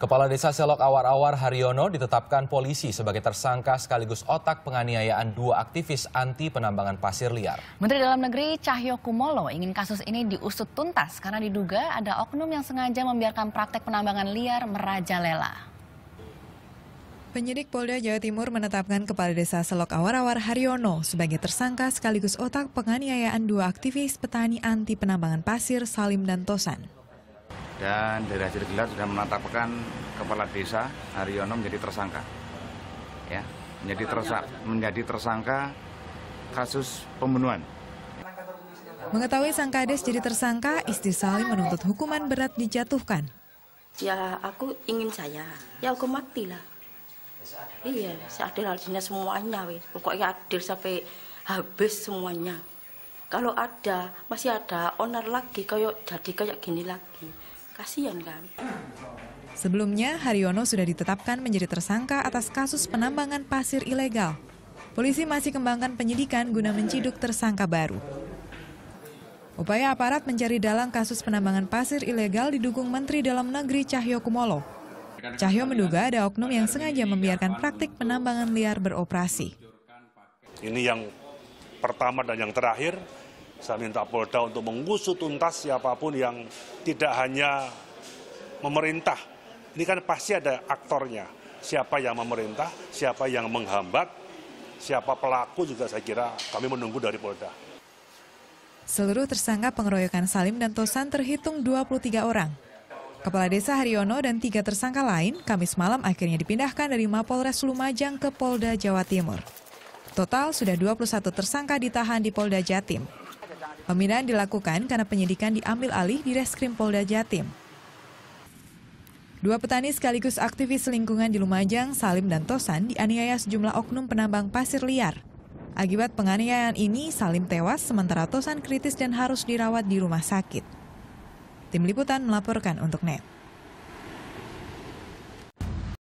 Kepala Desa Selok Awar-Awar Haryono ditetapkan polisi sebagai tersangka sekaligus otak penganiayaan dua aktivis anti penambangan pasir liar. Menteri Dalam Negeri Cahyo Kumolo ingin kasus ini diusut tuntas karena diduga ada oknum yang sengaja membiarkan praktek penambangan liar merajalela. Penyidik Polda Jawa Timur menetapkan Kepala Desa Selok Awar-Awar Haryono sebagai tersangka sekaligus otak penganiayaan dua aktivis petani anti penambangan pasir Salim dan Tosan dan dari hasil gelar sudah menetapkan kepala desa Haryono menjadi tersangka. Ya, menjadi tersangka, menjadi tersangka kasus pembunuhan. Mengetahui sang kades jadi tersangka, istri Salim menuntut hukuman berat dijatuhkan. Ya, aku ingin saya. Ya, aku mati lah. Iya, seadil-adilnya semuanya. Wis. Pokoknya adil sampai habis semuanya. Kalau ada, masih ada onar lagi, kayak jadi kayak gini lagi. Kasihan kan. Sebelumnya, Haryono sudah ditetapkan menjadi tersangka atas kasus penambangan pasir ilegal. Polisi masih kembangkan penyidikan guna menciduk tersangka baru. Upaya aparat mencari dalang kasus penambangan pasir ilegal didukung Menteri Dalam Negeri Cahyo Kumolo. Cahyo menduga ada oknum yang sengaja membiarkan praktik penambangan liar beroperasi. Ini yang pertama dan yang terakhir, saya minta Polda untuk mengusut tuntas siapapun yang tidak hanya memerintah. Ini kan pasti ada aktornya. Siapa yang memerintah, siapa yang menghambat, siapa pelaku juga saya kira kami menunggu dari Polda. Seluruh tersangka pengeroyokan Salim dan Tosan terhitung 23 orang. Kepala Desa Haryono dan tiga tersangka lain Kamis malam akhirnya dipindahkan dari Mapolres Lumajang ke Polda Jawa Timur. Total sudah 21 tersangka ditahan di Polda Jatim. Pembinaan dilakukan karena penyidikan diambil alih di Reskrim Polda Jatim. Dua petani sekaligus aktivis lingkungan di Lumajang, Salim dan Tosan, dianiaya sejumlah oknum penambang pasir liar. Akibat penganiayaan ini, Salim tewas sementara Tosan kritis dan harus dirawat di rumah sakit. Tim Liputan melaporkan untuk NET.